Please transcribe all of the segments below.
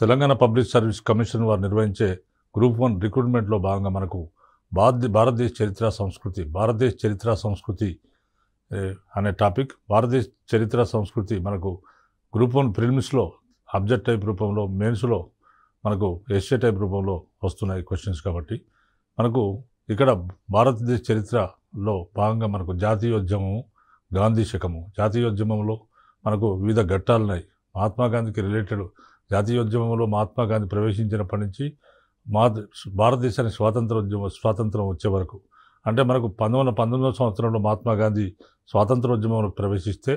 Telangana public service commission వారు నిర్వహించే group one రిక్రూట్మెంట్లో భాగంగా మనకు భారత భారతదేశ చరిత్ర సంస్కృతి భారతదేశ చరిత్ర సంస్కృతి అనే టాపిక్ భారతదేశ చరిత్ర సంస్కృతి మనకు గ్రూప్ వన్ ఫిల్మ్స్లో అబ్జెక్ట్ టైప్ రూపంలో మెయిన్స్లో మనకు ఎస్ఏ టైప్ రూపంలో వస్తున్నాయి క్వశ్చన్స్ కాబట్టి మనకు ఇక్కడ భారతదేశ చరిత్రలో భాగంగా మనకు జాతీయోద్యమము గాంధీ శకము జాతీయోద్యమంలో మనకు వివిధ ఘట్టాలున్నాయి మహాత్మా గాంధీకి రిలేటెడ్ జాతీయోద్యమంలో మహాత్మా గాంధీ ప్రవేశించినప్పటి నుంచి మా భారతదేశానికి స్వాతంత్ర ఉద్యమం స్వాతంత్రం వచ్చే వరకు అంటే మనకు పంతొమ్మిది పంతొమ్మిదో పంతొమ్మిదవ సంవత్సరంలో మహాత్మా గాంధీ స్వాతంత్రోద్యమంలో ప్రవేశిస్తే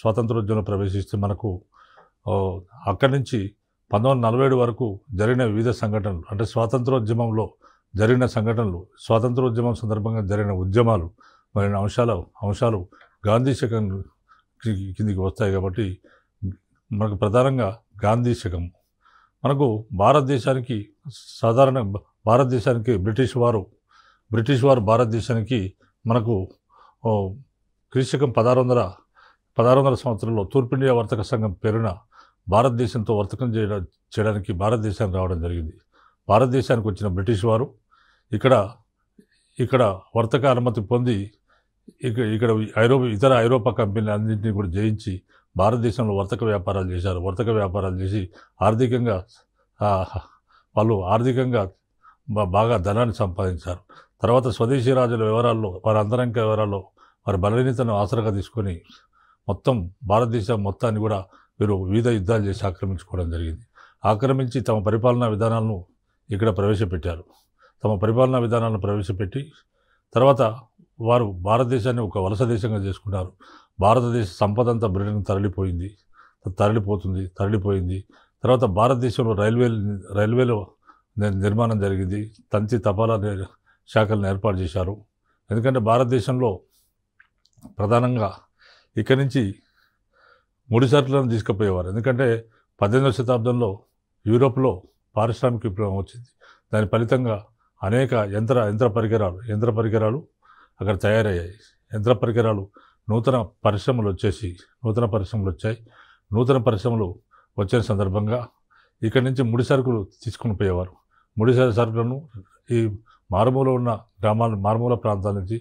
స్వాతంత్రోద్యమంలో ప్రవేశిస్తే మనకు అక్కడి నుంచి పంతొమ్మిది నలభై ఏడు వరకు జరిగిన వివిధ సంఘటనలు అంటే స్వాతంత్రోద్యమంలో జరిగిన సంఘటనలు స్వాతంత్రోద్యమం సందర్భంగా జరిగిన ఉద్యమాలు మరిన్ని అంశాలు అంశాలు గాంధీ శకం కిందికి వస్తాయి కాబట్టి మనకు ప్రధానంగా గాంధీ శకం మనకు భారతదేశానికి సాధారణ భారతదేశానికి బ్రిటిష్ వారు బ్రిటిష్ వారు భారతదేశానికి మనకు క్రీశకం పదహారు వందల పదహారు వందల సంవత్సరంలో తూర్పిండియా వర్తక సంఘం పేరున భారతదేశంతో వర్తకం చేయడం చేయడానికి భారతదేశానికి రావడం జరిగింది భారతదేశానికి వచ్చిన బ్రిటిష్ వారు ఇక్కడ ఇక్కడ వర్తక అనుమతి పొంది ఇక్కడ ఇక్కడ ఐరోపా ఇతర ఐరోపా కంపెనీలు అన్నింటినీ కూడా జయించి భారతదేశంలో వర్తక వ్యాపారాలు చేశారు వర్తక వ్యాపారాలు చేసి ఆర్థికంగా వాళ్ళు ఆర్థికంగా బాగా ధనాన్ని సంపాదించారు తర్వాత స్వదేశీ రాజుల వివరాల్లో వారి అంతరంగ వివరాల్లో వారి బలహీనతను ఆసరగా తీసుకొని మొత్తం భారతదేశం మొత్తాన్ని కూడా వీరు వివిధ యుద్ధాలు చేసి ఆక్రమించుకోవడం జరిగింది ఆక్రమించి తమ పరిపాలనా విధానాలను ఇక్కడ ప్రవేశపెట్టారు తమ పరిపాలనా విధానాలను ప్రవేశపెట్టి తర్వాత వారు భారతదేశాన్ని ఒక వలస దేశంగా చేసుకున్నారు భారతదేశ సంపద అంతా బ్రిటన్ తరలిపోయింది తరలిపోతుంది తరలిపోయింది తర్వాత భారతదేశంలో రైల్వే రైల్వేలో నిర్మాణం జరిగింది తంతి తపాలా శాఖలను ఏర్పాటు చేశారు ఎందుకంటే భారతదేశంలో ప్రధానంగా ఇక్కడి నుంచి ముడి సరుకులను తీసుకుపోయేవారు ఎందుకంటే పద్దెనిమిదవ శతాబ్దంలో యూరోప్లో పారిశ్రామిక విప్లవం వచ్చింది దాని ఫలితంగా అనేక యంత్ర యంత్ర పరికరాలు యంత్ర పరికరాలు అక్కడ తయారయ్యాయి యంత్ర పరికరాలు నూతన పరిశ్రమలు వచ్చేసి నూతన పరిశ్రమలు వచ్చాయి నూతన పరిశ్రమలు వచ్చిన సందర్భంగా ఇక్కడి నుంచి ముడి సరుకులు తీసుకుని పోయేవారు ముడి సరుకులను ఈ మారుమూల ఉన్న గ్రామాల మారుమూల ప్రాంతాల నుంచి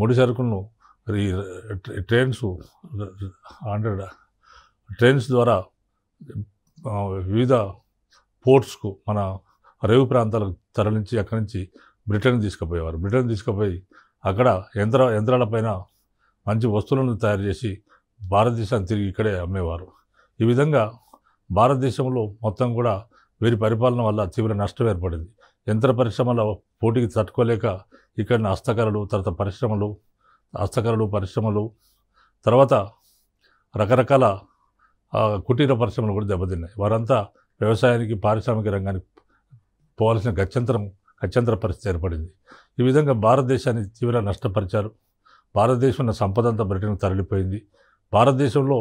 ముడి సరుకులను ఈ ట్రైన్స్ అంటే ట్రైన్స్ ద్వారా వివిధ పోర్ట్స్కు మన రేవు ప్రాంతాలకు తరలించి అక్కడి నుంచి బ్రిటన్ తీసుకుపోయేవారు బ్రిటన్ తీసుకుపోయి అక్కడ యంత్ర యంత్రాలపైన మంచి వస్తువులను తయారు చేసి భారతదేశాన్ని తిరిగి ఇక్కడే అమ్మేవారు ఈ విధంగా భారతదేశంలో మొత్తం కూడా వీరి పరిపాలన వల్ల తీవ్ర నష్టం ఏర్పడింది యంత్ర పరిశ్రమల పోటీకి తట్టుకోలేక ఇక్కడ హస్తకళలు తర్వాత పరిశ్రమలు హస్తకళలు పరిశ్రమలు తర్వాత రకరకాల కుటీర పరిశ్రమలు కూడా దెబ్బతిన్నాయి వారంతా వ్యవసాయానికి పారిశ్రామిక రంగానికి పోవాల్సిన గత్యంతరం అత్యంతర పరిస్థితి ఏర్పడింది ఈ విధంగా భారతదేశాన్ని తీవ్ర నష్టపరిచారు భారతదేశం ఉన్న సంపద అంతా బ్రిటన్కు తరలిపోయింది భారతదేశంలో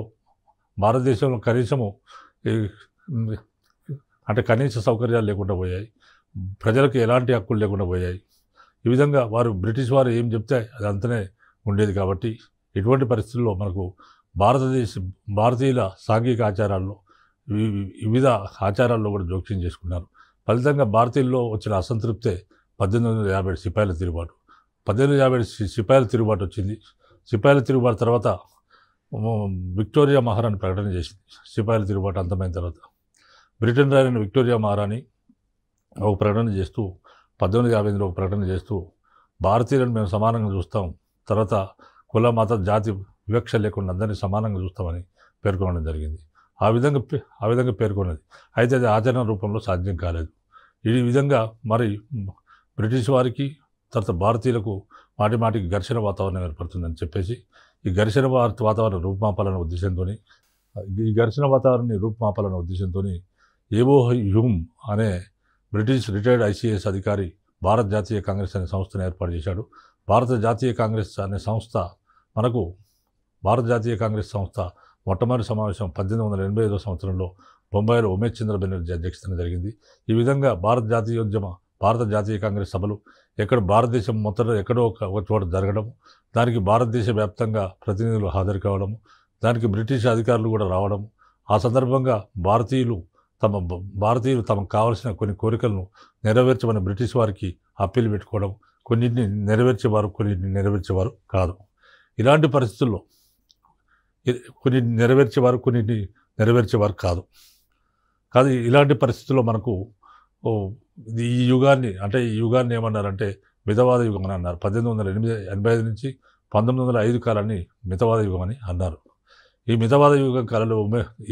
భారతదేశంలో కనీసము అంటే కనీస సౌకర్యాలు లేకుండా పోయాయి ప్రజలకు ఎలాంటి హక్కులు లేకుండా పోయాయి ఈ విధంగా వారు బ్రిటిష్ వారు ఏం చెప్తే అది అంతనే ఉండేది కాబట్టి ఇటువంటి పరిస్థితుల్లో మనకు భారతదేశ భారతీయుల సాంఘిక ఆచారాల్లో వివిధ ఆచారాల్లో కూడా జోక్యం చేసుకున్నారు ఫలితంగా భారతీయుల్లో వచ్చిన అసంతృప్తే పద్దెనిమిది వందల యాభై సిపాయిల తిరుగుబాటు పద్దెనిమిది యాభై సిపాయిల తిరుగుబాటు వచ్చింది సిపాయిల తిరుగుబాటు తర్వాత విక్టోరియా మహారాణి ప్రకటన చేసింది సిపాయిల తిరుగుబాటు అంతమైన తర్వాత బ్రిటన్ రాయని విక్టోరియా మహారాణి ఒక ప్రకటన చేస్తూ పద్దెనిమిది యాభై ఎనిమిదిలో ఒక ప్రకటన చేస్తూ భారతీయులను మేము సమానంగా చూస్తాం తర్వాత కుల మత జాతి వివక్ష లేకుండా అందరినీ సమానంగా చూస్తామని పేర్కొనడం జరిగింది ఆ విధంగా ఆ విధంగా పేర్కొన్నది అయితే అది ఆచరణ రూపంలో సాధ్యం కాలేదు ఈ విధంగా మరి బ్రిటిష్ వారికి తర్వాత భారతీయులకు మాటి మాటికి ఘర్షణ వాతావరణం ఏర్పడుతుందని చెప్పేసి ఈ ఘర్షణ వాతావరణ రూపుమాపాలనే ఉద్దేశంతో ఈ ఘర్షణ వాతావరణాన్ని రూపుమాపాలనే ఉద్దేశంతో ఏవో హ్యూమ్ అనే బ్రిటిష్ రిటైర్డ్ ఐసీఎస్ అధికారి భారత జాతీయ కాంగ్రెస్ అనే సంస్థను ఏర్పాటు చేశాడు భారత జాతీయ కాంగ్రెస్ అనే సంస్థ మనకు భారత జాతీయ కాంగ్రెస్ సంస్థ మొట్టమొదటి సమావేశం పద్దెనిమిది వందల ఎనభై ఐదో సంవత్సరంలో బొంబాయిలో ఉమేష్ చంద్ర బెనర్జీ అధ్యక్షతన జరిగింది ఈ విధంగా భారత జాతీయోద్యమ భారత జాతీయ కాంగ్రెస్ సభలు ఎక్కడ భారతదేశం మొత్తంలో ఎక్కడో ఒక చోట జరగడం దానికి భారతదేశ వ్యాప్తంగా ప్రతినిధులు హాజరు కావడము దానికి బ్రిటిష్ అధికారులు కూడా రావడం ఆ సందర్భంగా భారతీయులు తమ భారతీయులు తమకు కావాల్సిన కొన్ని కోరికలను నెరవేర్చమని బ్రిటిష్ వారికి అప్పీలు పెట్టుకోవడం కొన్నింటిని నెరవేర్చేవారు కొన్నింటిని నెరవేర్చేవారు కాదు ఇలాంటి పరిస్థితుల్లో కొన్ని నెరవేర్చేవారు కొన్నింటిని నెరవేర్చేవారు కాదు కాదు ఇలాంటి పరిస్థితుల్లో మనకు ఈ యుగాన్ని అంటే ఈ యుగాన్ని ఏమన్నారంటే మితవాద యుగం అని అన్నారు పద్దెనిమిది వందల ఎనిమిది ఎనభై ఐదు నుంచి పంతొమ్మిది వందల ఐదు కాలాన్ని మితవాద యుగం అని అన్నారు ఈ మితవాద యుగం కాలంలో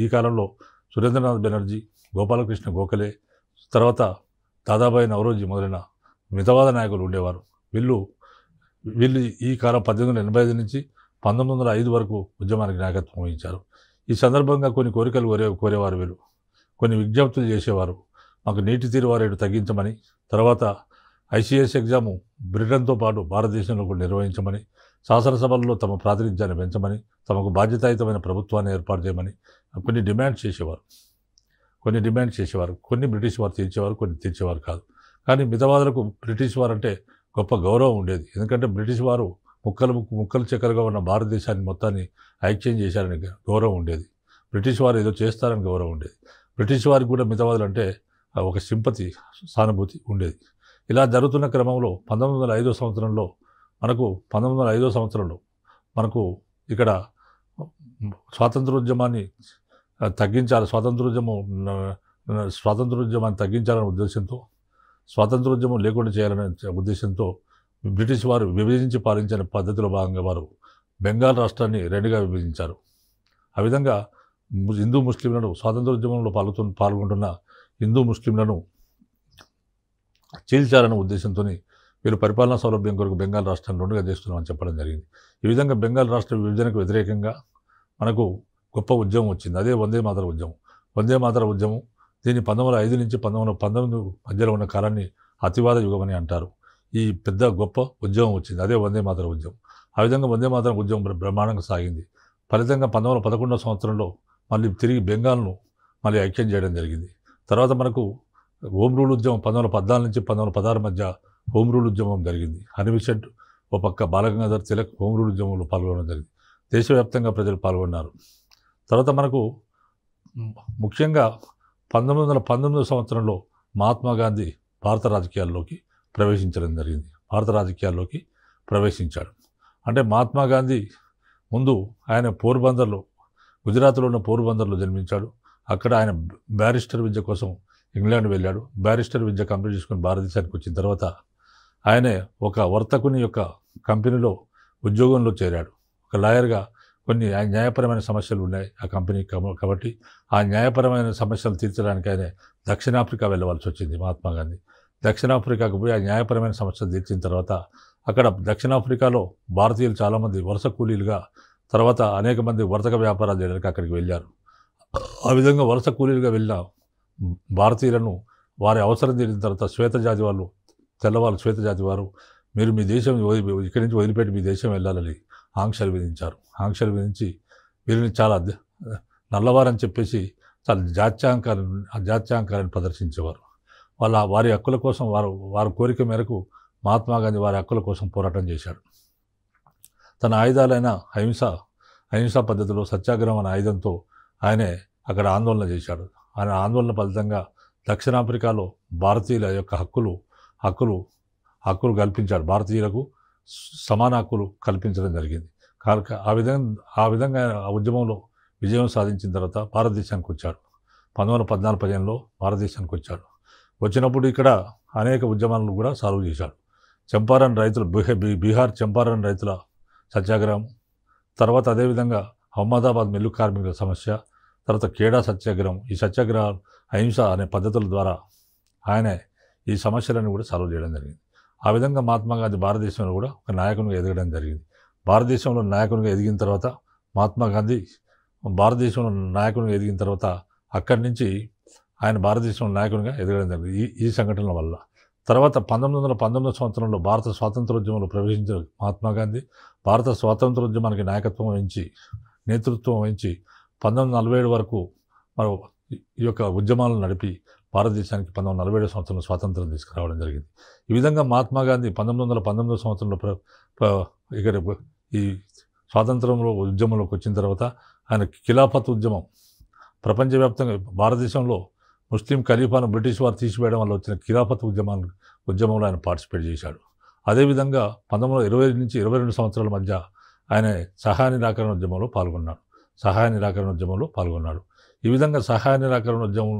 ఈ కాలంలో సురేంద్రనాథ్ బెనర్జీ గోపాలకృష్ణ గోఖలే తర్వాత దాదాబాయి నవరోజీ మొదలైన మితవాద నాయకులు ఉండేవారు వీళ్ళు వీళ్ళు ఈ కాలం పద్దెనిమిది వందల ఎనభై ఐదు నుంచి పంతొమ్మిది వందల ఐదు వరకు ఉద్యమానికి నాయకత్వం వహించారు ఈ సందర్భంగా కొన్ని కోరికలు కోరే కోరేవారు వీళ్ళు కొన్ని విజ్ఞప్తులు చేసేవారు మాకు నీటి తీరువారేడు తగ్గించమని తర్వాత ఐసీఎస్ ఎగ్జాము బ్రిటన్తో పాటు భారతదేశంలో కూడా నిర్వహించమని శాసనసభల్లో తమ ప్రాతినిధ్యాన్ని పెంచమని తమకు బాధ్యతాయుతమైన ప్రభుత్వాన్ని ఏర్పాటు చేయమని కొన్ని డిమాండ్ చేసేవారు కొన్ని డిమాండ్ చేసేవారు కొన్ని బ్రిటిష్ వారు తీర్చేవారు కొన్ని తీర్చేవారు కాదు కానీ మితవాదులకు బ్రిటిష్ వారు అంటే గొప్ప గౌరవం ఉండేది ఎందుకంటే బ్రిటిష్ వారు ముక్కలు ముక్కలు చక్కరగా ఉన్న భారతదేశాన్ని మొత్తాన్ని ఐక్యం చేశారని గౌరవం ఉండేది బ్రిటిష్ వారు ఏదో చేస్తారని గౌరవం ఉండేది బ్రిటిష్ వారికి కూడా మితవాదులు అంటే ఒక సింపతి సానుభూతి ఉండేది ఇలా జరుగుతున్న క్రమంలో పంతొమ్మిది వందల ఐదో సంవత్సరంలో మనకు పంతొమ్మిది వందల ఐదో సంవత్సరంలో మనకు ఇక్కడ స్వాతంత్రోద్యమాన్ని తగ్గించాలి స్వాతంత్రోద్యమం స్వాతంత్రోద్యమాన్ని తగ్గించాలనే ఉద్దేశంతో స్వాతంత్రోద్యమం లేకుండా చేయాలనే ఉద్దేశంతో బ్రిటిష్ వారు విభజించి పాలించిన పద్ధతిలో భాగంగా వారు బెంగాల్ రాష్ట్రాన్ని రెండుగా విభజించారు ఆ విధంగా హిందూ ముస్లింలను స్వాతంత్రోద్యమంలో పాల్గొ పాల్గొంటున్న హిందూ ముస్లింలను చీల్చాలనే ఉద్దేశంతో వీరు పరిపాలనా సౌలభ్యం కొరకు బెంగాల్ రాష్ట్రాన్ని రెండుగా చేస్తున్నామని చెప్పడం జరిగింది ఈ విధంగా బెంగాల్ రాష్ట్ర విభజనకు వ్యతిరేకంగా మనకు గొప్ప ఉద్యమం వచ్చింది అదే వందే మాతర ఉద్యమం వందే మాతర ఉద్యమం దీన్ని పంతొమ్మిది ఐదు నుంచి పంతొమ్మిది పంతొమ్మిది మధ్యలో ఉన్న కాలాన్ని అతివాద యుగం అంటారు ఈ పెద్ద గొప్ప ఉద్యమం వచ్చింది అదే వందే మాతర ఉద్యమం ఆ విధంగా వందే మాతర ఉద్యమం బ్రహ్మాండంగా సాగింది ఫలితంగా పంతొమ్మిది పదకొండవ సంవత్సరంలో మళ్ళీ తిరిగి బెంగాల్ను మళ్ళీ ఐక్యం చేయడం జరిగింది తర్వాత మనకు హోమ్ రూల్ ఉద్యమం పంతొమ్మిది పద్నాలుగు నుంచి పంతొమ్మిది పదహారు మధ్య హోమ్ రూల్ ఉద్యమం జరిగింది హనిమిషెట్ ఓ పక్క బాలగంగాధర్ తిలక్ హోమ్ రూల్ ఉద్యమంలో పాల్గొనడం జరిగింది దేశవ్యాప్తంగా ప్రజలు పాల్గొన్నారు తర్వాత మనకు ముఖ్యంగా పంతొమ్మిది వందల పంతొమ్మిదో సంవత్సరంలో మహాత్మా గాంధీ భారత రాజకీయాల్లోకి ప్రవేశించడం జరిగింది భారత రాజకీయాల్లోకి ప్రవేశించాడు అంటే మహాత్మా గాంధీ ముందు ఆయన పోర్బందర్లో గుజరాత్లో ఉన్న పోర్బందర్లో జన్మించాడు అక్కడ ఆయన బ్యారిస్టర్ విద్య కోసం ఇంగ్లాండ్ వెళ్ళాడు బ్యారిస్టర్ విద్య కంప్లీట్ చేసుకుని భారతదేశానికి వచ్చిన తర్వాత ఆయనే ఒక వర్తకుని యొక్క కంపెనీలో ఉద్యోగంలో చేరాడు ఒక లాయర్గా కొన్ని న్యాయపరమైన సమస్యలు ఉన్నాయి ఆ కంపెనీ కాబట్టి ఆ న్యాయపరమైన సమస్యలు తీర్చడానికి ఆయన దక్షిణాఫ్రికా వెళ్ళవలసి వచ్చింది మహాత్మా గాంధీ దక్షిణాఫ్రికాకు పోయి ఆ న్యాయపరమైన సమస్యలు తీర్చిన తర్వాత అక్కడ దక్షిణాఫ్రికాలో భారతీయులు చాలామంది వరుస కూలీలుగా తర్వాత అనేక మంది వర్తక వ్యాపారాలు చేయడానికి అక్కడికి వెళ్ళారు ఆ విధంగా వలస కూలీలుగా వెళ్ళిన భారతీయులను వారి అవసరం తీరిన తర్వాత శ్వేతజాతి వాళ్ళు తెల్లవాళ్ళు శ్వేతజాతి వారు మీరు మీ దేశం ఇక్కడి నుంచి వదిలిపెట్టి మీ దేశం వెళ్ళాలని ఆంక్షలు విధించారు ఆంక్షలు విధించి వీరిని చాలా నల్లవారని చెప్పేసి చాలా జాత్యాంకాలను జాత్యాంకాలను ప్రదర్శించేవారు వాళ్ళ వారి హక్కుల కోసం వారు వారి కోరిక మేరకు మహాత్మా గాంధీ వారి హక్కుల కోసం పోరాటం చేశాడు తన ఆయుధాలైన అహింస అహింసా పద్ధతిలో సత్యాగ్రహం అనే ఆయుధంతో ఆయనే అక్కడ ఆందోళన చేశాడు ఆయన ఆందోళన ఫలితంగా దక్షిణాఫ్రికాలో భారతీయుల యొక్క హక్కులు హక్కులు హక్కులు కల్పించాడు భారతీయులకు సమాన హక్కులు కల్పించడం జరిగింది కనుక ఆ విధంగా ఆ విధంగా ఆ ఉద్యమంలో విజయం సాధించిన తర్వాత భారతదేశానికి వచ్చాడు పంతొమ్మిది వందల పద్నాలుగు పదిహేనులో భారతదేశానికి వచ్చాడు వచ్చినప్పుడు ఇక్కడ అనేక ఉద్యమాలను కూడా సాల్వ్ చేశాడు చంపారన్ రైతుల బీహార్ చంపారన్ రైతుల సత్యాగ్రహం తర్వాత అదేవిధంగా అహ్మదాబాద్ మెల్లు కార్మికుల సమస్య తర్వాత కేడా సత్యాగ్రహం ఈ సత్యాగ్రహాలు అహింస అనే పద్ధతుల ద్వారా ఆయన ఈ సమస్యలను కూడా సాల్వ్ చేయడం జరిగింది ఆ విధంగా మహాత్మా గాంధీ భారతదేశంలో కూడా ఒక నాయకునిగా ఎదగడం జరిగింది భారతదేశంలో నాయకునిగా ఎదిగిన తర్వాత మహాత్మా గాంధీ భారతదేశంలో నాయకునిగా ఎదిగిన తర్వాత అక్కడి నుంచి ఆయన భారతదేశంలో నాయకునిగా ఎదగడం జరిగింది ఈ ఈ సంఘటనల వల్ల తర్వాత పంతొమ్మిది వందల పంతొమ్మిది సంవత్సరంలో భారత స్వాతంత్రోద్యమంలో ప్రవేశించిన మహాత్మా గాంధీ భారత స్వాతంత్రోద్యమానికి నాయకత్వం వహించి నేతృత్వం వహించి పంతొమ్మిది నలభై ఏడు వరకు మరి ఈ యొక్క ఉద్యమాలను నడిపి భారతదేశానికి పంతొమ్మిది నలభై ఏడు సంవత్సరంలో స్వాతంత్రం తీసుకురావడం జరిగింది ఈ విధంగా మహాత్మా గాంధీ పంతొమ్మిది వందల పంతొమ్మిదో సంవత్సరంలో ఇక్కడ ఈ స్వాతంత్రంలో ఉద్యమంలోకి వచ్చిన తర్వాత ఆయన ఖిలాఫత్ ఉద్యమం ప్రపంచవ్యాప్తంగా భారతదేశంలో ముస్లిం ఖలీఫాను బ్రిటిష్ వారు తీసివేయడం వల్ల వచ్చిన కిరాపత్ ఉద్యమాన్ని ఉద్యమంలో ఆయన పార్టిసిపేట్ చేశాడు అదేవిధంగా పంతొమ్మిది వందల ఇరవై నుంచి ఇరవై రెండు సంవత్సరాల మధ్య ఆయన సహాయ నిరాకరణ ఉద్యమంలో పాల్గొన్నాడు సహాయ నిరాకరణ ఉద్యమంలో పాల్గొన్నాడు ఈ విధంగా సహాయ నిరాకరణ ఉద్యమం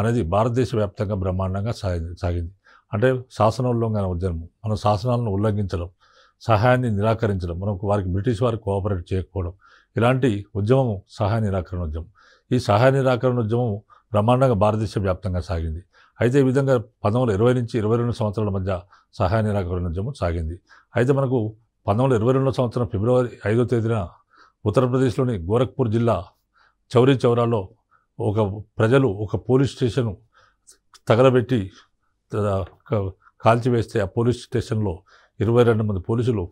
అనేది భారతదేశ వ్యాప్తంగా బ్రహ్మాండంగా సాగింది సాగింది అంటే శాసన ఉల్లంఘన ఉద్యమం మన శాసనాలను ఉల్లంఘించడం సహాయాన్ని నిరాకరించడం మనకు వారికి బ్రిటిష్ వారికి కోఆపరేట్ చేయకపోవడం ఇలాంటి ఉద్యమం సహాయ నిరాకరణ ఉద్యమం ఈ సహాయ నిరాకరణ ఉద్యమం బ్రహ్మాండంగా భారతదేశ వ్యాప్తంగా సాగింది అయితే ఈ విధంగా పంతొమ్మిది ఇరవై నుంచి ఇరవై రెండు సంవత్సరాల మధ్య సహాయ నిరాకరణ ఉద్యమం సాగింది అయితే మనకు పంతొమ్మిది ఇరవై రెండో సంవత్సరం ఫిబ్రవరి ఐదో తేదీన ఉత్తరప్రదేశ్లోని గోరఖ్పూర్ జిల్లా చౌరీ చౌరాలో ఒక ప్రజలు ఒక పోలీస్ స్టేషను తగలబెట్టి కాల్చివేస్తే ఆ పోలీస్ స్టేషన్లో ఇరవై రెండు మంది పోలీసులు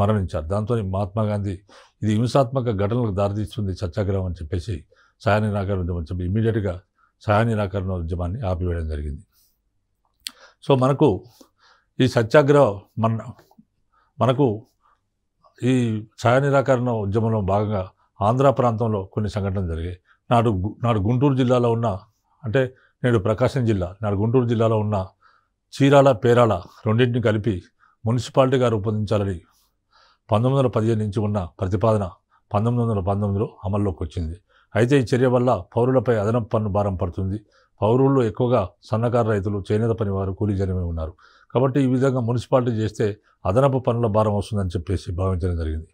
మరణించారు దాంతో మహాత్మా గాంధీ ఇది హింసాత్మక ఘటనలకు దారితీస్తుంది సత్యాగ్రహం అని చెప్పేసి సహాయ నిరాకరణ ఉద్యమం చెప్పి ఇమీడియట్గా సహాయ నిరాకరణ ఉద్యమాన్ని ఆపివేయడం జరిగింది సో మనకు ఈ సత్యాగ్రహ మన మనకు ఈ సహాయ నిరాకరణ ఉద్యమంలో భాగంగా ఆంధ్ర ప్రాంతంలో కొన్ని సంఘటనలు జరిగాయి నాడు నాడు గుంటూరు జిల్లాలో ఉన్న అంటే నేడు ప్రకాశం జిల్లా నాడు గుంటూరు జిల్లాలో ఉన్న చీరాల పేరాల రెండింటిని కలిపి మున్సిపాలిటీగా రూపొందించాలని పంతొమ్మిది వందల పదిహేను నుంచి ఉన్న ప్రతిపాదన పంతొమ్మిది వందల పంతొమ్మిదిలో అమల్లోకి వచ్చింది అయితే ఈ చర్య వల్ల పౌరులపై అదనపు పన్ను భారం పడుతుంది పౌరుల్లో ఎక్కువగా సన్నకారు రైతులు చేనేత పనివారు కూలీ జరిమే ఉన్నారు కాబట్టి ఈ విధంగా మున్సిపాలిటీ చేస్తే అదనపు పనుల భారం వస్తుందని చెప్పేసి భావించడం జరిగింది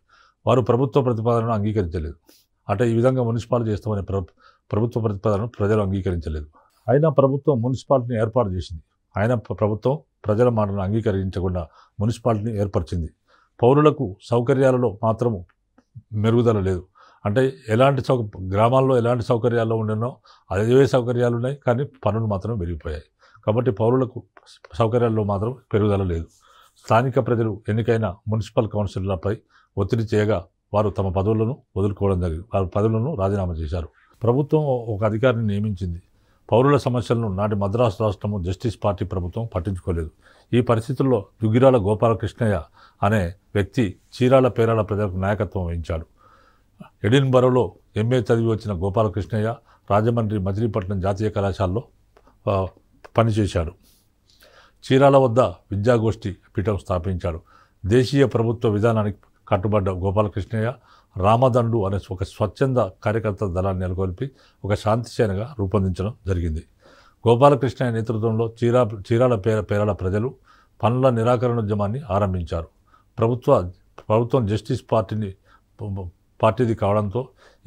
వారు ప్రభుత్వ ప్రతిపాదనను అంగీకరించలేదు అంటే ఈ విధంగా మున్సిపాలిటీ చేస్తామనే ప్రభుత్వ ప్రతిపాదనను ప్రజలు అంగీకరించలేదు అయినా ప్రభుత్వం మున్సిపాలిటీని ఏర్పాటు చేసింది ఆయన ప్రభుత్వం ప్రజల మాటను అంగీకరించకుండా మున్సిపాలిటీని ఏర్పరిచింది పౌరులకు సౌకర్యాలలో మాత్రము మెరుగుదల లేదు అంటే ఎలాంటి సౌ గ్రామాల్లో ఎలాంటి సౌకర్యాల్లో ఉండేనో అదే సౌకర్యాలు ఉన్నాయి కానీ పనులు మాత్రం పెరిగిపోయాయి కాబట్టి పౌరులకు సౌకర్యాల్లో మాత్రం పెరుగుదల లేదు స్థానిక ప్రజలు ఎన్నికైన మున్సిపల్ కౌన్సిలర్లపై ఒత్తిడి చేయగా వారు తమ పదవులను వదులుకోవడం జరిగింది వారి పదవులను రాజీనామా చేశారు ప్రభుత్వం ఒక అధికారిని నియమించింది పౌరుల సమస్యలను నాటి మద్రాసు రాష్ట్రము జస్టిస్ పార్టీ ప్రభుత్వం పట్టించుకోలేదు ఈ పరిస్థితుల్లో దుగ్గిరాల గోపాలకృష్ణయ్య అనే వ్యక్తి చీరాల పేరాల ప్రజలకు నాయకత్వం వహించాడు ఎడిన్బరోలో ఎంఏ చదివి వచ్చిన గోపాలకృష్ణయ్య రాజమండ్రి మజిలీపట్నం జాతీయ కళాశాలలో పనిచేశాడు చీరాల వద్ద విద్యాగోష్ఠి పీఠం స్థాపించాడు దేశీయ ప్రభుత్వ విధానానికి కట్టుబడ్డ గోపాలకృష్ణయ్య రామదండు అనే ఒక స్వచ్ఛంద కార్యకర్త దళాన్ని నెలకొల్పి ఒక శాంతి సేనగా రూపొందించడం జరిగింది గోపాలకృష్ణయ్య నేతృత్వంలో చీరా చీరాల పేర పేరాల ప్రజలు పనుల నిరాకరణ ఉద్యమాన్ని ఆరంభించారు ప్రభుత్వ ప్రభుత్వం జస్టిస్ పార్టీని పార్టీది కావడంతో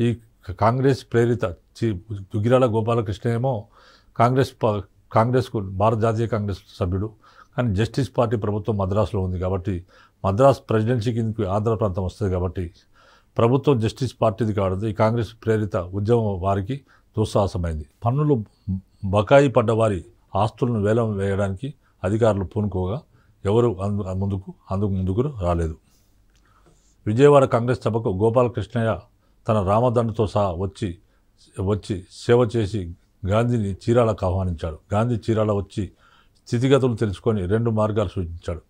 ఈ కాంగ్రెస్ ప్రేరిత దుగిరాల గోపాలకృష్ణ ఏమో కాంగ్రెస్ కాంగ్రెస్కు భారత జాతీయ కాంగ్రెస్ సభ్యుడు కానీ జస్టిస్ పార్టీ ప్రభుత్వం మద్రాసులో ఉంది కాబట్టి మద్రాస్ ప్రెసిడెన్సీ కిందకి ఆంధ్ర ప్రాంతం వస్తుంది కాబట్టి ప్రభుత్వం జస్టిస్ పార్టీది కావడంతో ఈ కాంగ్రెస్ ప్రేరిత ఉద్యమం వారికి దుస్సాహసమైంది పన్నులు బకాయి పడ్డ వారి ఆస్తులను వేలం వేయడానికి అధికారులు పూనుకోగా ఎవరు అందు ముందుకు అందుకు ముందుకు రాలేదు విజయవాడ కాంగ్రెస్ సభకు గోపాలకృష్ణయ్య తన రామదండతో సహా వచ్చి వచ్చి సేవ చేసి గాంధీని చీరాలకు ఆహ్వానించాడు గాంధీ చీరాల వచ్చి స్థితిగతులు తెలుసుకొని రెండు మార్గాలు సూచించాడు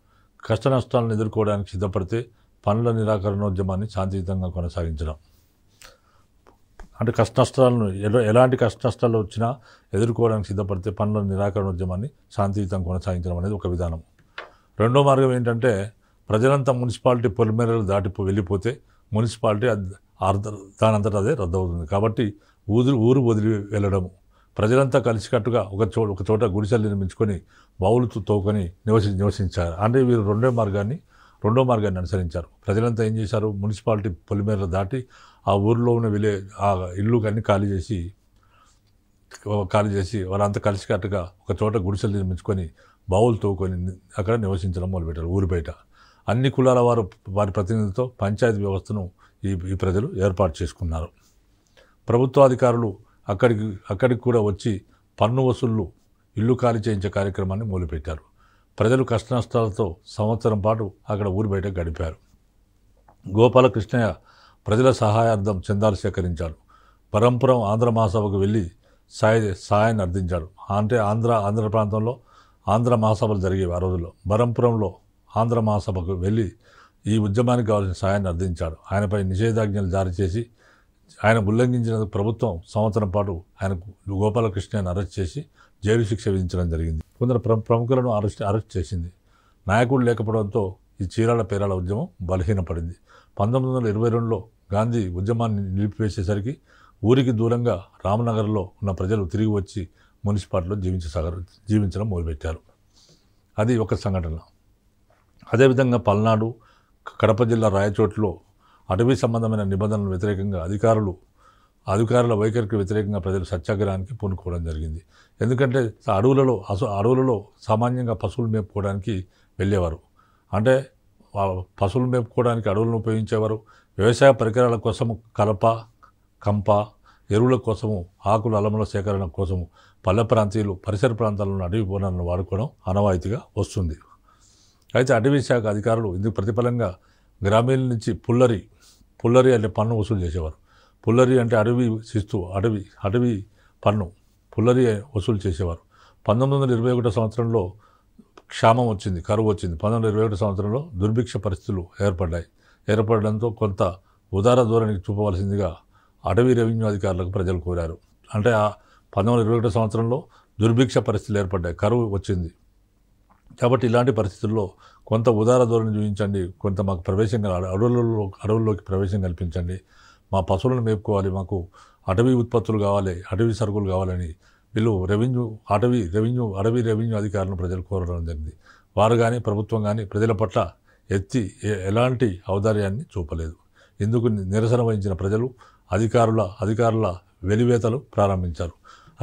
కష్ట నష్టాలను ఎదుర్కోవడానికి సిద్ధపడితే పనుల నిరాకరణోద్యమాన్ని శాంతియుతంగా కొనసాగించడం అంటే కష్ట నష్టాలను ఎలాంటి కష్ట నష్టాలు వచ్చినా ఎదుర్కోవడానికి సిద్ధపడితే పనుల నిరాకరణోద్యమాన్ని శాంతియుతంగా కొనసాగించడం అనేది ఒక విధానం రెండో మార్గం ఏంటంటే ప్రజలంతా మున్సిపాలిటీ పొలిమేరలు దాటిపో వెళ్ళిపోతే మున్సిపాలిటీ అర్ధ దానంతటా అదే రద్దవుతుంది కాబట్టి ఊరు ఊరు వదిలి వెళ్ళడము ప్రజలంతా కలిసికట్టుగా ఒక చో ఒక చోట గుడిసెలు నిర్మించుకొని బావులు తోకొని నివసి నివసించారు అంటే వీరు రెండో మార్గాన్ని రెండో మార్గాన్ని అనుసరించారు ప్రజలంతా ఏం చేశారు మున్సిపాలిటీ పొలిమేరలు దాటి ఆ ఊరిలో ఉన్న విలే ఆ ఇల్లు కానీ ఖాళీ చేసి ఖాళీ చేసి వాళ్ళంతా కలిసికట్టుగా ఒక చోట గుడిసెలు నిర్మించుకొని బావులు తోకొని అక్కడ నివసించడం మొదలుపెట్టారు ఊరి బయట అన్ని కులాల వారు వారి ప్రతినిధులతో పంచాయతీ వ్యవస్థను ఈ ఈ ప్రజలు ఏర్పాటు చేసుకున్నారు ప్రభుత్వాధికారులు అక్కడికి అక్కడికి కూడా వచ్చి పన్ను వసూళ్లు ఇల్లు ఖాళీ చేయించే కార్యక్రమాన్ని మొదలుపెట్టారు ప్రజలు కష్టనష్టాలతో సంవత్సరం పాటు అక్కడ ఊరి బయట గడిపారు గోపాలకృష్ణయ్య ప్రజల సహాయార్థం చందాలు సేకరించారు పరంపురం ఆంధ్ర మహాసభకు వెళ్ళి సాయ సహాయాన్ని అర్థించాడు అంటే ఆంధ్ర ఆంధ్ర ప్రాంతంలో ఆంధ్ర మహాసభలు జరిగేవి ఆ రోజుల్లో బరంపురంలో ఆంధ్ర మహాసభకు వెళ్ళి ఈ ఉద్యమానికి కావాల్సిన సాయాన్ని అందించాడు ఆయనపై నిషేధాజ్ఞలు జారీ చేసి ఆయన ఉల్లంఘించిన ప్రభుత్వం సంవత్సరం పాటు ఆయనకు గోపాలకృష్ణని అరెస్ట్ చేసి జైలు శిక్ష విధించడం జరిగింది కొందరు ప్రముఖులను అరెస్ట్ అరెస్ట్ చేసింది నాయకుడు లేకపోవడంతో ఈ చీరాల పేరాల ఉద్యమం బలహీనపడింది పంతొమ్మిది వందల ఇరవై రెండులో గాంధీ ఉద్యమాన్ని నిలిపివేసేసరికి ఊరికి దూరంగా రామనగర్లో ఉన్న ప్రజలు తిరిగి వచ్చి మున్సిపాలిటీలో జీవించసాగరు జీవించడం మొదలుపెట్టారు అది ఒక సంఘటన అదేవిధంగా పల్నాడు కడప జిల్లా రాయచోట్లో అటవీ సంబంధమైన నిబంధనలు వ్యతిరేకంగా అధికారులు అధికారుల వైఖరికి వ్యతిరేకంగా ప్రజలు సత్యాగ్రహానికి పూనుకోవడం జరిగింది ఎందుకంటే అడవులలో అసలు అడవులలో సామాన్యంగా పశువులు మేపుకోవడానికి వెళ్ళేవారు అంటే పశువులు మేపుకోవడానికి అడవులను ఉపయోగించేవారు వ్యవసాయ పరికరాల కోసము కలప కంప ఎరువుల కోసము ఆకుల అలముల సేకరణ కోసము పల్లె ప్రాంతీయులు పరిసర ప్రాంతాలను అడవి వనరులను వాడుకోవడం ఆనవాయితీగా వస్తుంది అయితే అటవీ శాఖ అధికారులు ఇందుకు ప్రతిఫలంగా గ్రామీణ నుంచి పుల్లరి పుల్లరి అంటే పన్ను వసూలు చేసేవారు పుల్లరి అంటే అడవి శిస్తు అడవి అడవి పన్ను పుల్లరి వసూలు చేసేవారు పంతొమ్మిది వందల ఇరవై ఒకటో సంవత్సరంలో క్షామం వచ్చింది కరువు వచ్చింది పంతొమ్మిది వందల ఇరవై ఒకటి సంవత్సరంలో దుర్భిక్ష పరిస్థితులు ఏర్పడ్డాయి ఏర్పడడంతో కొంత ఉదార ధోరణికి చూపవలసిందిగా అటవీ రెవెన్యూ అధికారులకు ప్రజలు కోరారు అంటే ఆ పంతొమ్మిది వందల ఇరవై ఒకటో సంవత్సరంలో దుర్భిక్ష పరిస్థితులు ఏర్పడ్డాయి కరువు వచ్చింది కాబట్టి ఇలాంటి పరిస్థితుల్లో కొంత ఉదార ధోరణి చూపించండి కొంత మాకు ప్రవేశం అడవులలో అడవుల్లోకి ప్రవేశం కల్పించండి మా పశువులను మేపుకోవాలి మాకు అటవీ ఉత్పత్తులు కావాలి అటవీ సరుకులు కావాలని వీళ్ళు రెవెన్యూ అటవీ రెవెన్యూ అటవీ రెవెన్యూ అధికారులను ప్రజలు కోరడం జరిగింది వారు కానీ ప్రభుత్వం కానీ ప్రజల పట్ల ఎత్తి ఎలాంటి ఔదార్యాన్ని చూపలేదు ఇందుకు నిరసన వహించిన ప్రజలు అధికారుల అధికారుల వెలివేతలు ప్రారంభించారు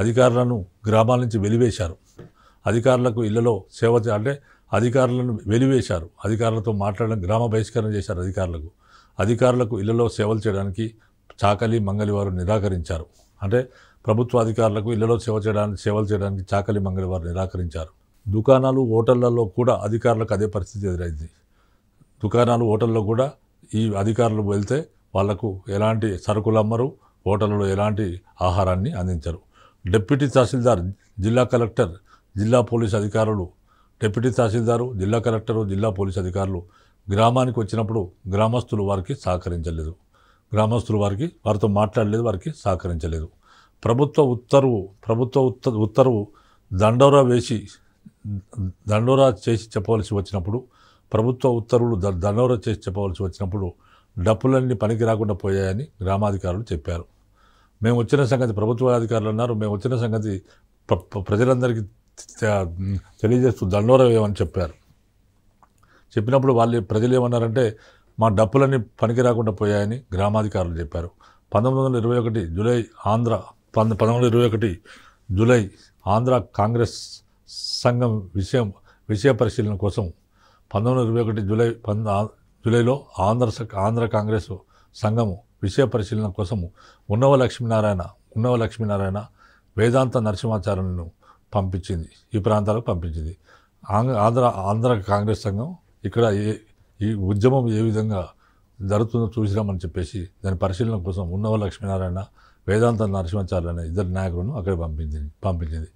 అధికారులను గ్రామాల నుంచి వెలివేశారు అధికారులకు ఇళ్లలో సేవ అంటే అధికారులను వెలివేశారు అధికారులతో మాట్లాడడం గ్రామ బహిష్కరణ చేశారు అధికారులకు అధికారులకు ఇళ్లలో సేవలు చేయడానికి చాకలి మంగలివారు నిరాకరించారు అంటే ప్రభుత్వ అధికారులకు ఇళ్లలో సేవ చేయడానికి సేవలు చేయడానికి చాకలి మంగళవారు నిరాకరించారు దుకాణాలు హోటళ్లలో కూడా అధికారులకు అదే పరిస్థితి ఎదురైంది దుకాణాలు హోటల్లో కూడా ఈ అధికారులు వెళ్తే వాళ్లకు ఎలాంటి సరుకులు అమ్మరు హోటల్లో ఎలాంటి ఆహారాన్ని అందించరు డిప్యూటీ తహసీల్దార్ జిల్లా కలెక్టర్ జిల్లా పోలీస్ అధికారులు డిప్యూటీ తహసీల్దారు జిల్లా కలెక్టరు జిల్లా పోలీస్ అధికారులు గ్రామానికి వచ్చినప్పుడు గ్రామస్తులు వారికి సహకరించలేదు గ్రామస్తులు వారికి వారితో మాట్లాడలేదు వారికి సహకరించలేదు ప్రభుత్వ ఉత్తర్వు ప్రభుత్వ ఉత్త ఉత్తర్వు దండోరా వేసి దండోరా చేసి చెప్పవలసి వచ్చినప్పుడు ప్రభుత్వ ఉత్తర్వులు దండోరా చేసి చెప్పవలసి వచ్చినప్పుడు డప్పులన్నీ పనికి రాకుండా పోయాయని గ్రామాధికారులు చెప్పారు మేము వచ్చిన సంగతి ప్రభుత్వ అధికారులు అన్నారు మేము వచ్చిన సంగతి ప్రజలందరికీ తెలియజేస్తూ దండోరవేయమని చెప్పారు చెప్పినప్పుడు వాళ్ళు ప్రజలు ఏమన్నారంటే మా డప్పులన్నీ పనికి రాకుండా పోయాయని గ్రామాధికారులు చెప్పారు పంతొమ్మిది వందల ఇరవై ఒకటి జూలై ఆంధ్ర పంద పంతొమ్మిది ఇరవై ఒకటి జూలై ఆంధ్ర కాంగ్రెస్ సంఘం విషయం విషయ పరిశీలన కోసం పంతొమ్మిది వందల ఇరవై ఒకటి జూలై పంద జూలైలో ఆంధ్ర ఆంధ్ర కాంగ్రెస్ సంఘము విషయ పరిశీలన కోసము ఉన్నవ లక్ష్మీనారాయణ ఉన్నవ లక్ష్మీనారాయణ వేదాంత నరసింహాచార్యులను పంపించింది ఈ ప్రాంతాలకు పంపించింది ఆంధ్ర ఆంధ్ర కాంగ్రెస్ సంఘం ఇక్కడ ఏ ఈ ఉద్యమం ఏ విధంగా జరుగుతుందో చూసిరామని చెప్పేసి దాని పరిశీలన కోసం ఉన్నవ లక్ష్మీనారాయణ వేదాంత నరసింహాచార్య అనే ఇద్దరు నాయకులను అక్కడ పంపించింది పంపించింది